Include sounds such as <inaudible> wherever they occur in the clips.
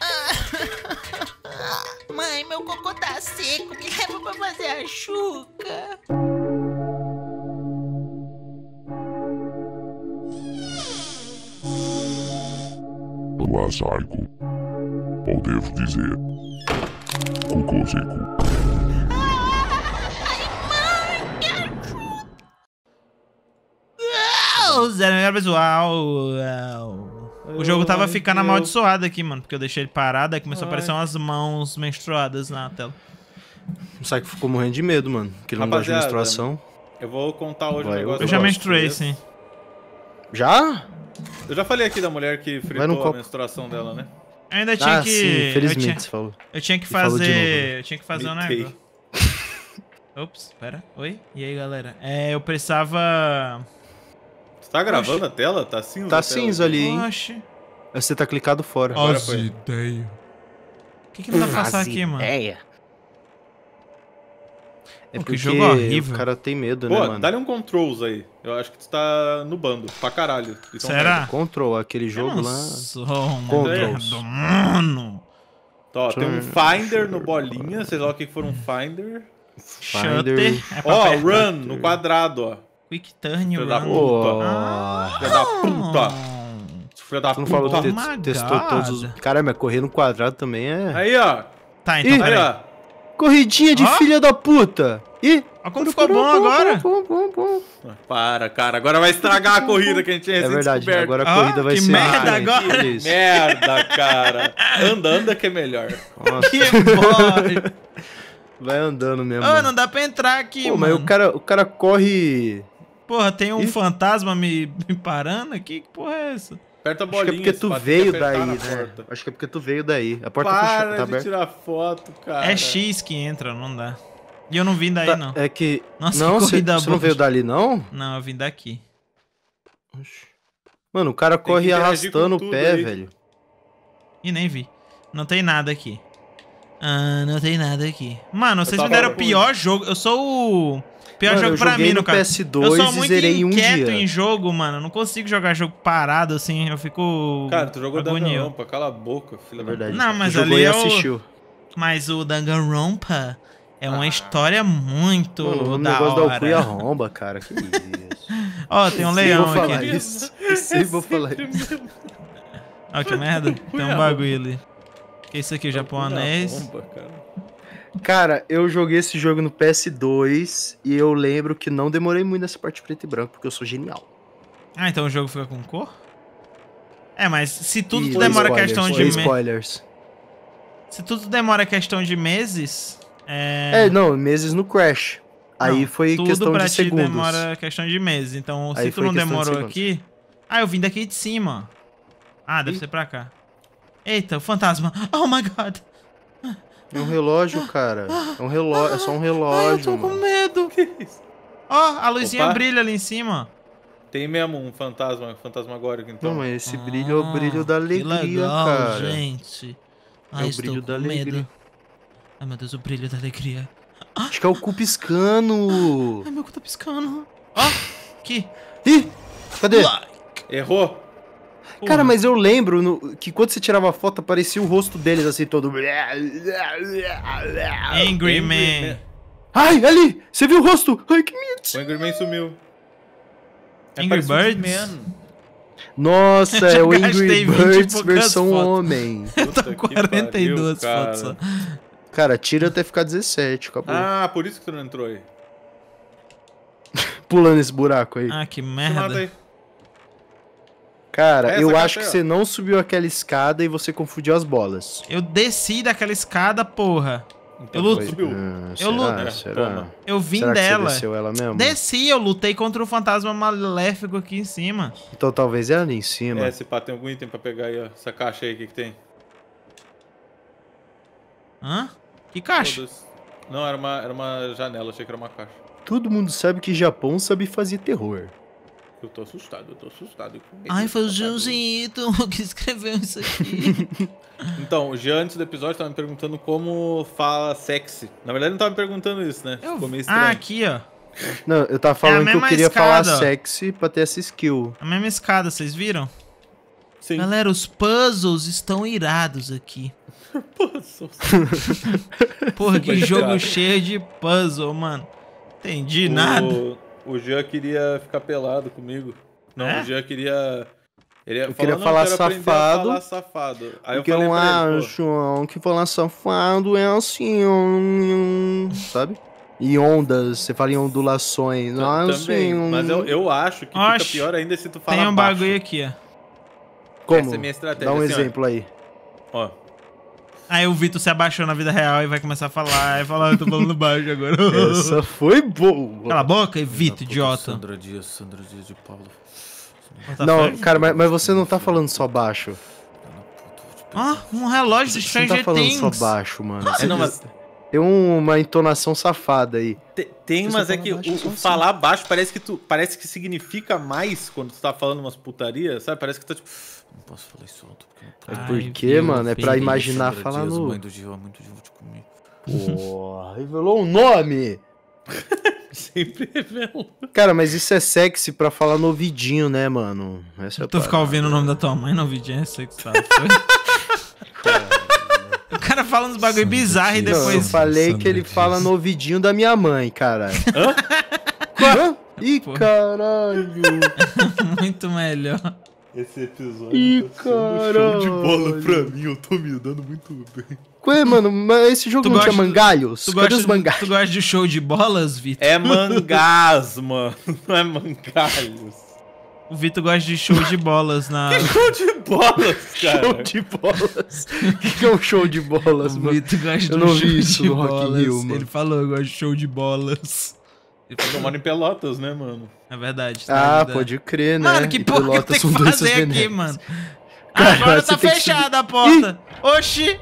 Ah, mãe, meu cocô tá seco, me leva é pra fazer a chuca. Olá, Saico. Ou devo dizer, cocô seco. Zero, é pessoal. O jogo tava ficando amaldiçoado aqui, mano, porque eu deixei ele parado, aí começou Ai. a aparecer umas mãos menstruadas na tela. O Saiko ficou morrendo de medo, mano, que ele não gosta de menstruação. Eu vou contar hoje Vai, um negócio. Eu já menstruei, sim. Já? Eu já falei aqui da mulher que fritou a menstruação dela, né? Eu ainda ah, tinha ah, que. Sim, felizmente, eu tinha... você falou. Eu tinha que fazer. Novo, né? eu tinha que fazer Mitei. um negócio. <laughs> Ops, pera. Oi? E aí, galera? É, eu precisava. Você tá gravando Oxi. a tela? Tá cinza? Tá cinza ali, hein? Oxi. Você tá clicado fora. Que As ideia. O que, que ele vai passar aqui, mano? Ideia. É porque o jogo é horrível. o cara tem medo, né, Pô, né, mano? dá-lhe um controls aí. Eu acho que tu tá no bando, pra caralho. Então, Será? Control, aquele jogo lá. Sou um controls. mano. ó, tem um Finder no bolinha, vocês lá o que for um Finder. Finder. Shutter. É ó, Run no quadrado, ó. Quick Turn Filho da puta. Ah. Filho da puta. Filho da tu não puta. falou que testou todos os... Caramba, correr no quadrado também é... Aí, ó. Tá, então, Ih, aí, Corridinha de oh. filha da puta. Ih. como ficou bom agora. Bom, bom, bom, Para, cara. Agora vai estragar a corrida que a gente tinha É verdade. Né? Agora a corrida oh, vai que ser... merda agora. Que merda, cara. Anda, anda que é melhor. Nossa. Que bosta. Vai andando mesmo. Ah, oh, não dá pra entrar aqui, Pô, mano. Mas o cara, o cara corre Porra, tem um e? fantasma me, me parando aqui? Que porra é essa? Aperta a bolinha. Acho que é porque tu veio daí, né? Acho que é porque tu veio daí. A porta Para puxa, tá de aberta. tirar foto, cara. É X que entra, não dá. E eu não vim daí, tá, não. É que... Nossa, não, que corrida você, você não veio dali, não? Não, eu vim daqui. Mano, o cara tem corre arrastando o pé, aí. velho. E nem vi. Não tem nada aqui. Ah, não tem nada aqui. Mano, vocês me deram o pior jogo. Eu sou o pior mano, jogo pra mim, no caso. PS2 eu sou muito inquieto um em jogo, mano. Eu não consigo jogar jogo parado assim. Eu fico. Cara, tu jogou Danganronpa, cala a boca, filha é da verdade. Não, mas tu ali é o... Mas o Danganronpa é uma ah. história muito mano, o da negócio hora. da Alcuia romba, cara. Que isso. <laughs> Ó, oh, tem um leão aqui. Isso. Eu sei, vou falar isso. É Ó, oh, que merda. <laughs> Tem um é bagulho ali. Que isso aqui, japonês. Bomba, cara. cara, eu joguei esse jogo no PS2 e eu lembro que não demorei muito nessa parte preto e branco, porque eu sou genial. Ah, então o jogo fica com cor? É, mas se tudo e demora questão de meses. Se tudo demora questão de meses. É, é não, meses no Crash. Não, aí foi questão de segundos. Tudo pra demora questão de meses. Então, se aí tu não demorou de aqui. Ah, eu vim daqui de cima. Ah, deve e? ser pra cá. Eita, o fantasma. Oh my god. É um relógio, cara. É um relógio, é só um relógio. Ai, eu tô mano. com medo. Que isso? Ó, oh, a luzinha Opa. brilha ali em cima. Tem mesmo um fantasma, um fantasma agórico, então. Não, mas esse ah, brilho é o ah, brilho da alegria, que legal, cara. gente. É Ai, é o brilho da alegria. Medo. Ai, meu Deus, o brilho da alegria. Acho que é o cu piscando. Ai, meu cu tá piscando. Ó, oh, aqui. Ih, cadê? Errou. Cara, uhum. mas eu lembro no, que quando você tirava a foto, aparecia o rosto deles assim, todo. Angry Man. Ai, ali! Você viu o rosto? Ai, que mentira! O Angry Man sumiu. É Angry Birds? Man. Nossa, <laughs> é o Angry Birds versão homem. <laughs> Puta, 42 pariu, fotos só. Cara, tira até ficar 17, acabou. Ah, por isso que tu não entrou aí. <laughs> Pulando esse buraco aí. Ah, que merda. Cara, eu é acho que você não subiu aquela escada e você confundiu as bolas. Eu desci daquela escada, porra. Então, eu luto. Ah, eu luto. Será? Eu vim será dela. ela mesmo? Desci, eu lutei contra o fantasma maléfico aqui em cima. Então talvez é ali em cima. É, se pá, tem algum item pra pegar aí, ó. Essa caixa aí, o que, que tem? Hã? Que caixa? Todos... Não, era uma, era uma janela, achei que era uma caixa. Todo mundo sabe que Japão sabe fazer terror. Eu tô assustado, eu tô assustado. Ai, foi o Junjito tá <laughs> que escreveu isso aqui. <laughs> então, já antes do episódio tava me perguntando como fala sexy. Na verdade, não tava me perguntando isso, né? Eu... Ficou meio ah, estranho. Ah, aqui, ó. Não, eu tava é falando é que eu queria escada. falar sexy pra ter essa skill. A mesma escada, vocês viram? Sim. Galera, os puzzles estão irados aqui. <laughs> puzzles. Porra, que jogo cheio de puzzle, mano. Entendi o... nada. O Jean queria ficar pelado comigo. Não, é? o Jean queria. Ele eu queria falar, safado, falar safado. Aí porque eu, eu acho que falar safado é assim, um, sabe? E ondas, você fala em ondulações. Eu, ah, é assim, um... Mas eu, eu acho que fica pior ainda se tu falar Tem um baixo. bagulho aqui, ó. Como? Essa é minha estratégia. Dá um assim, exemplo ó. aí. Ó, Aí o Vitor se abaixou na vida real e vai começar a falar. E falar, eu tô falando baixo agora. <laughs> Essa foi boa. Cala a boca, Vitor, idiota. Sandro Dias, Sandro Dias de Paulo. Não, tá cara, mas, mas você não tá falando só baixo. Ah, um relógio de Stranger Things. Você não tá falando só baixo, mano. É, não, mas... Tem uma entonação safada aí. Tem, tem mas é que baixo, o, o falar baixo parece que, tu, parece que significa mais quando tu tá falando umas putarias, sabe? Parece que tá tipo... Não posso falar isso alto porque não posso. É porque, mano, é pra imaginar falar no. Mãe do Gil, a mãe do Gil te comer. Porra, revelou um nome! <laughs> Sempre revelou. Cara, mas isso é sexy pra falar no ouvidinho, né, mano? Essa é tu é ficar ouvindo o nome da tua mãe no ouvidinho é sexy, tá? <laughs> o cara fala uns bagulho bizarro e depois. Não, eu falei Santa que ele Deus. fala no ouvidinho da minha mãe, cara. Hã? Hã? Ih, caralho! <laughs> Muito melhor. Esse episódio Ih, tá sendo um show de bola pra mim, eu tô me dando muito bem. Ué, mano, mas esse jogo Tu não gosta- tinha mangalhos? Tu gosta, os de, tu gosta de show de bolas, Vitor? É <laughs> mangás, mano. Não é mangalhos. O Vitor gosta de show de bolas na. Show de bolas, <laughs> cara. Show de bolas. O que é um show de bolas, O mano? Vitor gosta de Eu não vi show isso de no Rock bolas. mano. Ele falou, eu gosto de show de bolas eu moro em Pelotas, né, mano? É verdade. Tá ah, ainda... Né? pode crer, né? Mano, que porra que eu tenho que fazer aqui, venenos. mano? Cara, <laughs> agora tá fechada que... a porta. Ih! Oxi!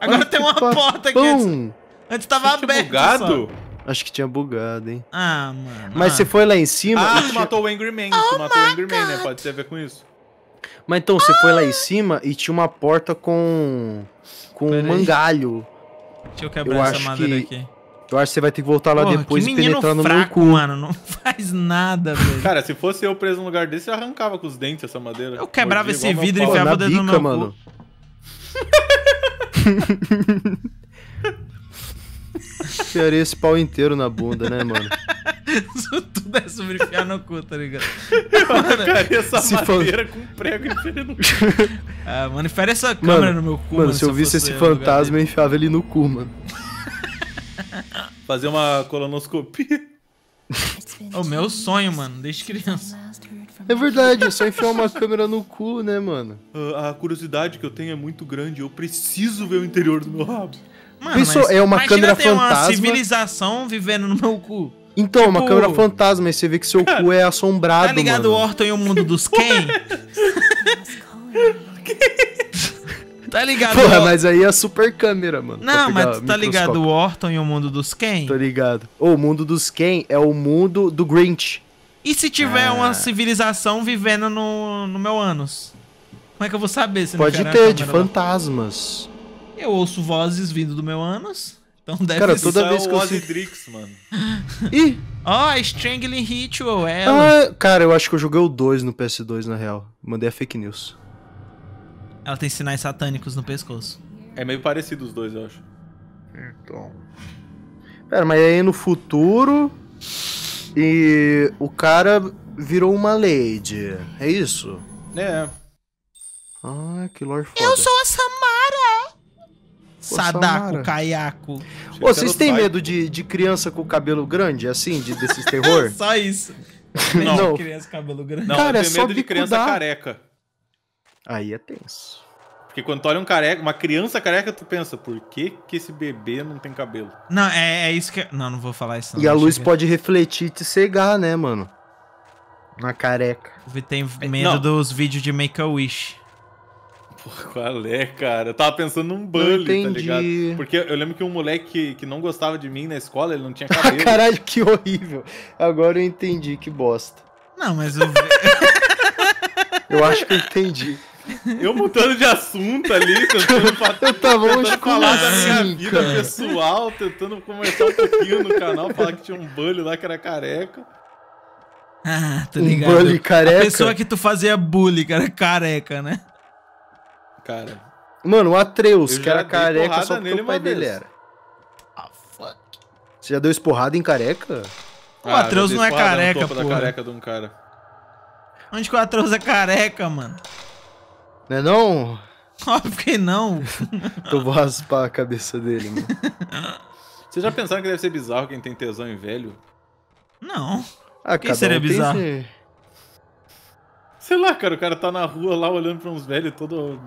Agora tem uma porta aqui. Antes, antes tava aberto. Bugado? Só. Acho que tinha bugado, hein? Ah, mano. Mas ah. você foi lá em cima. Ah, tu tinha... matou o Angry Man. Oh tu matou o Angry God. Man, né? Pode ter a ver com isso. Mas então, você ah. foi lá em ah. cima e tinha uma porta com. com Pera um aí. mangalho. Deixa eu quebrar eu essa madeira que... aqui. Eu acho que você vai ter que voltar lá Porra, depois e penetrar no fraco, meu cu. mano. Não <laughs> faz nada, velho. Cara, se fosse eu preso no lugar desse, eu arrancava com os dentes essa madeira. Eu quebrava Mordia, esse vidro e enfiava o dedo meu mano. cu. <laughs> Enfiaria esse pau inteiro na bunda, né, mano? Tudo é sobre enfiar no cu, tá ligado? Eu essa se madeira for... com prego enfiaria no cu. Ah, mano, enfiaria essa câmera mano, no meu cu, mano. mano se eu visse esse fantasma, eu enfiava ele no cu, mano. <laughs> Fazer uma colonoscopia. É o meu sonho, mano, desde criança. É verdade, só enfiar uma câmera no cu, né, mano? Ah, a curiosidade que eu tenho é muito grande. Eu preciso ver o interior do meu rabo. Mano, é uma câmera ter fantasma. uma civilização vivendo no meu cu. Então, tipo... uma câmera fantasma, e você vê que seu Cara, cu é assombrado, mano. Tá ligado mano. Orton e o mundo dos Ken? <laughs> <laughs> Tá ligado? Porra, o... mas aí é a super câmera, mano. Não, mas tu tá ligado o Orton e o mundo dos Ken? Tô ligado. Oh, o mundo dos Ken é o mundo do Grinch. E se tiver ah. uma civilização vivendo no, no meu ânus? Como é que eu vou saber? Se Pode não ter, de fantasmas. Eu ouço vozes vindo do meu ânus. Então deve Cara, toda ser vez que eu Drix, mano. <laughs> Ih! Ó, oh, Strangling Ritual, é. Ah, cara, eu acho que eu joguei o 2 no PS2, na real. Mandei a fake news. Ela tem sinais satânicos no pescoço. É meio parecido os dois, eu acho. Então. Pera, mas aí no futuro. E o cara virou uma lady. É isso? É. Ah, que lore foda. Eu sou a Samara! Pô, Sadako, caiaco vocês têm medo de, de criança com cabelo grande, assim, de, desses terror? <laughs> Só isso. Não, <laughs> não. criança com cabelo grande. Não, cara, eu é tenho é medo de criança careca. Aí é tenso. Porque quando tu olha um careca, uma criança careca, tu pensa, por que, que esse bebê não tem cabelo? Não, é, é isso que. Não, não vou falar isso. Não, e a luz que... pode refletir e te cegar, né, mano? Na careca. Tem é, medo dos vídeos de Make-A-Wish. Porra, qual é, cara? Eu tava pensando num bully, tá ligado? Porque eu lembro que um moleque que, que não gostava de mim na escola, ele não tinha <laughs> cabelo. Caralho, que horrível. Agora eu entendi, que bosta. Não, mas eu. <laughs> eu acho que eu entendi. <laughs> Eu mudando de assunto ali, tentando, <laughs> eu tava tentando falar assim, da minha vida cara. pessoal, tentando conversar um pouquinho no canal, falar que tinha um bully lá que era careca. Ah, tô tá ligado. bully careca. A pessoa que tu fazia bullying, que era careca, né? Cara. Mano, o Atreus, que era careca, só porque o pai dele era. Ah, fuck. Você já deu esporrada em careca? O ah, Atreus não é careca, pô. careca de um cara. Onde que o Atreus é careca, mano? Não é não? Óbvio <laughs> ah, que não. eu vou raspar a cabeça dele, mano. <laughs> Vocês já pensaram que deve ser bizarro quem tem tesão em velho? Não. Ah, Quem seria um bizarro? Ser... Sei lá, cara, o cara tá na rua lá olhando pra uns velhos todo.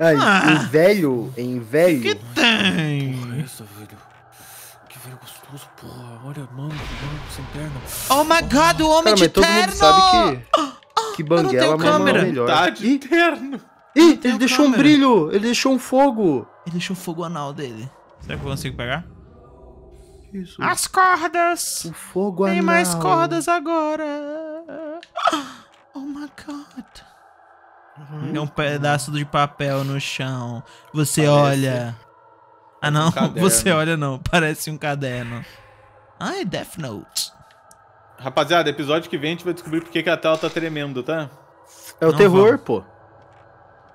Ah, ah. em velho? Em velho? Que, que tem? Porra, é isso, velho. Que velho gostoso, porra. Olha, mano, mano, sem perna. Oh my god, o homem cara, de mas terno! Todo mundo sabe que, <gasps> que banguela é melhor. Tá de Ih. terno. Ih, ele deixou um brilho! Ele deixou um fogo! Ele deixou fogo anal dele. Será que eu consigo pegar? Isso. As cordas! O fogo Tem anal. Tem mais cordas agora! Oh my god! Uhum. É Tem um pedaço de papel no chão. Você Parece olha. Ah não, um você olha não. Parece um caderno. Ah, é Death Note. Rapaziada, episódio que vem a gente vai descobrir porque que a tela tá tremendo, tá? É o não terror, vamos. pô.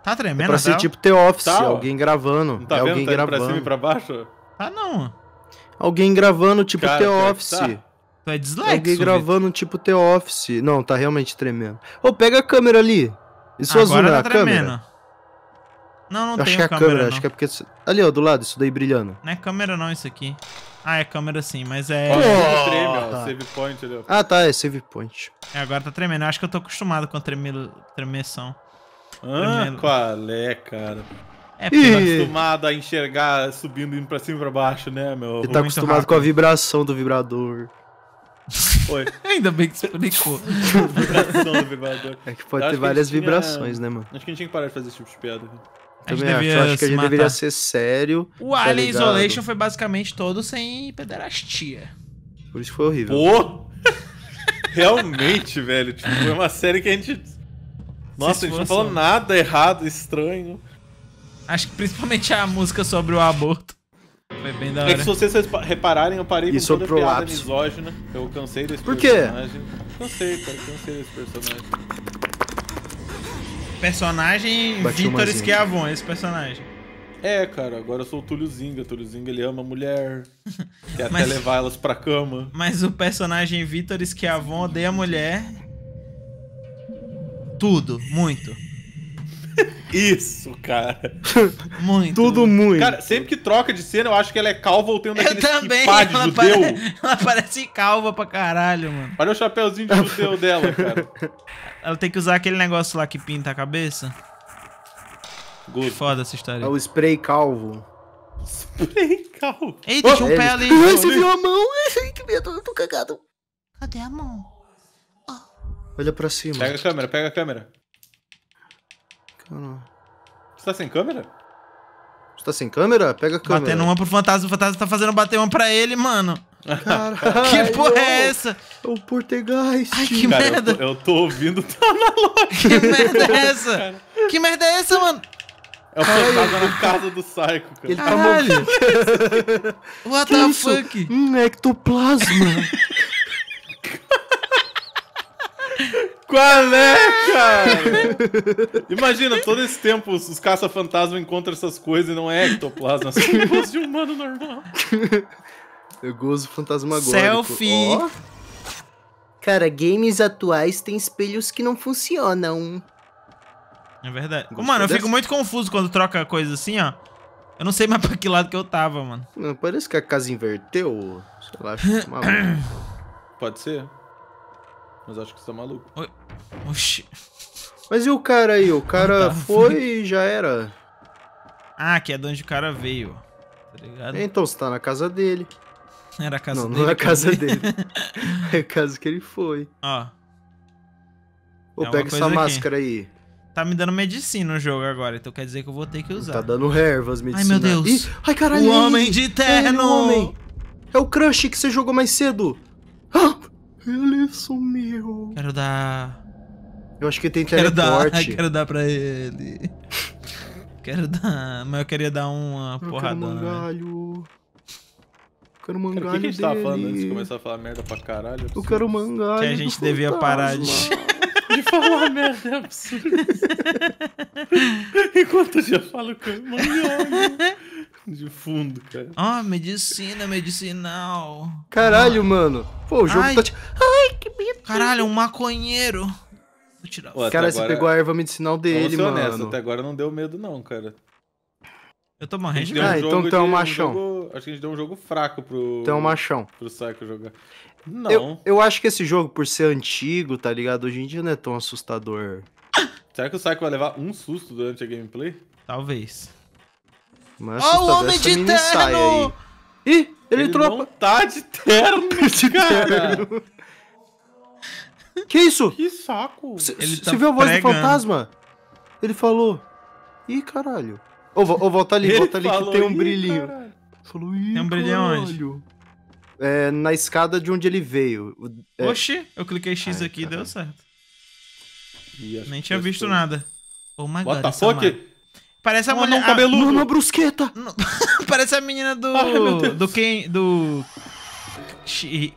Tá tremendo, é pra ser tipo The Office, tá, alguém gravando. Não tá é vendo? alguém tá gravando. pra cima e pra baixo? Ah, não. Alguém gravando tipo cara, The tá. Office. tá. Tu é dislike, Alguém gravando tipo The Office. Não, tá realmente tremendo. Ô, oh, pega a câmera ali. Isso Agora azul, tá a tremendo. câmera. Não, não eu tem é a câmera, acho que é porque... Ali, ó, do lado, isso daí brilhando. Não é câmera não, isso aqui. Ah, é câmera sim, mas é... Oh, oh, treme, ó, save point ali. Ah, tá, é save point. É, agora tá tremendo. Eu acho que eu tô acostumado com a treme... tremeção. Ah, Tremendo. qual é, cara? É, porque tá acostumado a enxergar subindo indo pra cima e pra baixo, né, meu? Ele tá muito acostumado rápido. com a vibração do vibrador. Foi. <laughs> Ainda bem que explicou. <laughs> Vibração do vibrador. É que pode Eu ter várias tinha- vibrações, né, mano? Acho que a gente tinha que parar de fazer esse tipo de piada. A acho. Acho que a gente deveria ser sério. O tá Alien ligado? Isolation foi basicamente todo sem pederastia. Por isso que foi horrível. Pô! <laughs> Realmente, velho. Tipo, foi uma série que a gente nossa, a gente não falou nada errado, estranho. Acho que principalmente a música sobre o aborto. Foi bem da hora. É que se vocês repararem, eu parei Isso com toda a piada lápis. misógina. Eu cansei desse Por personagem. Por quê? Cansei, cara. Cansei desse personagem. Personagem Vitor Schiavon, esse personagem. É, cara, agora eu sou o Túlio Zinga. Túlio Zinga, ele ama mulher. <laughs> quer mas, até levar elas pra cama. Mas o personagem Vitor Schiavon odeia mulher tudo, muito. Isso, cara. Muito. Tudo muito. Cara, sempre que troca de cena, eu acho que ela é calva ou tem um daqueles eu também, ela, de judeu. Parece, <laughs> ela parece calva pra caralho, mano. Olha o chapéuzinho de judeu dela, cara. Ela tem que usar aquele negócio lá que pinta a cabeça. Good. Foda essa história. É o spray calvo. Spray calvo. Eita, oh, tinha um pé ali. Ai, você viu a mão? <laughs> Ai, que medo, eu tô cagado. Cadê a mão? Olha pra cima. Pega a câmera, pega a câmera. Caramba. Você tá sem câmera? Você tá sem câmera? Pega a câmera. Batendo uma pro fantasma, o fantasma tá fazendo bater uma pra ele, mano. Caralho. <laughs> Que porra é, é essa? É o Portegás. Ai, que Cara, merda. Eu tô, eu tô ouvindo, tá na <laughs> Que merda é essa? Cara. Que merda é essa, mano? É o fantasma na casa do Psycho, cara. Ele tá morrendo. What que the isso? fuck? Hum, ectoplasma. <laughs> Qual é, cara? Imagina, todo esse tempo os, caça-fantasma encontram essas coisas e não é ectoplasma, é um assim. <laughs> gosto de humano normal. Eu gozo fantasmagórico. Selfie! Oh. Cara, games atuais têm espelhos que não funcionam. É verdade. Gostou mano, eu fico muito confuso quando troca coisa assim, ó. Eu não sei mais pra que lado que eu tava, mano. Não, parece que a casa inverteu. Sei lá, acho que tá maluco. Pode ser. Mas acho que você tá maluco. Oi. Oxi. Mas e o cara aí? O cara tá foi e já era. Ah, que é de onde o cara veio. Tá ligado? Então você tá na casa dele. Era a casa não, dele. Não, não é a casa dele. <laughs> é a casa que ele foi. Ó. Ô, é pega essa aqui. máscara aí. Tá me dando medicina no jogo agora, então quer dizer que eu vou ter que usar. Tá dando ervas, medicina. Ai, meu Deus. Ih, ai, caralho. O homem de é terno. É, o homem. é o crush que você jogou mais cedo. Ah, ele é sumiu. Quero dar... Eu acho que tem teleporte. Quero dar, <laughs> quero dar pra ele. quero dar, mas eu queria dar uma ah, eu porrada. Quero né? mangalho. Eu quero mangalho. Cara, o que, a gente tava falando antes de começar a falar merda pra caralho? Eu, eu quero mangalho. Que a gente devia fantasma. parar de. de falar merda é absurdo. <laughs> Enquanto eu já falo com de fundo, cara. Ah, medicina, medicinal. Caralho, ah. mano. Pô, o jogo Ai. tá te... Ai, que medo. Caralho, um maconheiro eu tirava. Pô, cara, agora... você pegou a erva medicinal dele, mano. Honesto, até agora não deu medo, não, cara. Eu tô morrendo de Ah, então tu é um machão. Um jogo, acho que a gente deu um jogo fraco pro. Então é um machão. Pro Psycho jogar. Não. Eu, eu, acho que esse jogo, por ser antigo, tá ligado? Hoje em dia não é tão assustador. Será que o Psycho vai levar um susto durante a gameplay? Talvez. Mas oh, o homem de terno! Ih, ele, ele entrou. Não tá de terno, <laughs> cara! Que isso? Que saco. ele tá você viu a voz pregando. do fantasma? Ele falou. Ih, caralho. Ou, ou volta ali, volta ali falou, que tem um brilhinho. Caralho. Falou, Ih, tem um brilhinho onde? É, na escada de onde ele veio. É... Oxi, eu cliquei X Ai, aqui e deu certo. Nem tinha é visto foi. nada. Oh my What god. Parece a oh, mulher. Não, cabeludo. Ah, não, brusqueta. Não. <laughs> Parece a menina do. Ai, do quem. Do.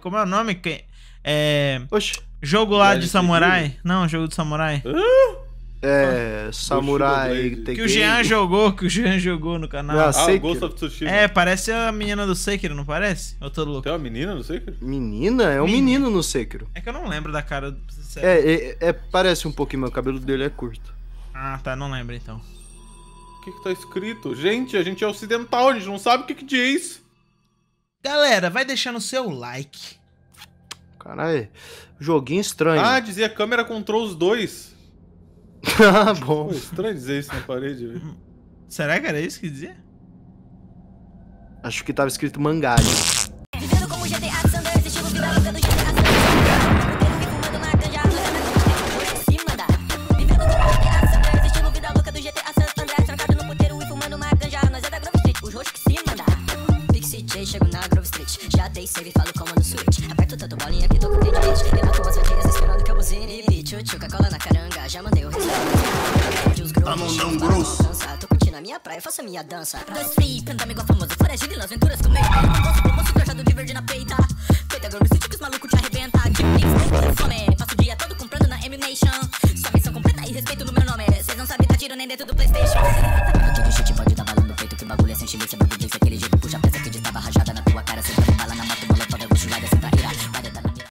Como é o nome? Quem. É. Oxi. Jogo lá de samurai. Não, jogo de samurai. É, ah, Samurai Que o Jean jogou, que o Jean jogou no canal. Ah, ah Ghost of Tsushima. É, parece a menina do Sekiro, não parece? Eu tô louco. Tem uma menina no Sekiro? Menina? É um menino, no Sekiro. É que eu não lembro da cara. É, é, é, parece um pouquinho, mas o cabelo dele é curto. Ah, tá, não lembro então. O que que tá escrito? Gente, a gente é ocidental, a gente não sabe o que que diz. Galera, vai deixando o seu like Caralho, joguinho estranho. Ah, dizia câmera control os dois. <laughs> ah, bom. Pô, estranho dizer isso na parede, velho. Será que era isso que dizia? Acho que tava escrito mangá. Já dei save, falo comando switch. Aperto tanto bolinha que tô com tendinite. Levanto umas vaquinhas esperando que eu buzine. Bicho, tchuca, cola na caranga. Já mandei o resultado. Tá mão não grosso. Tô curtindo a minha praia, faço a minha dança. Dois free, canta igual famoso. Foragido nas venturas meio. O famoso, trajado de verde na peita. Feita girl, me que os malucos te arrebenta. De tipo, mix, é fome. Passo o dia todo comprando na M-Nation. Sua missão completa e respeito no meu nome. É, cê não sabem tá tiro nem dentro do Playstation. Tá vendo tudo shit, pode tá balando peito. Que bagulho é sem chile, cê bagulho, cê aquele jeito. Puxa a peça que de tava rajada na tua cara. Cê tá bala na moto, bola toda gosto, vai, senta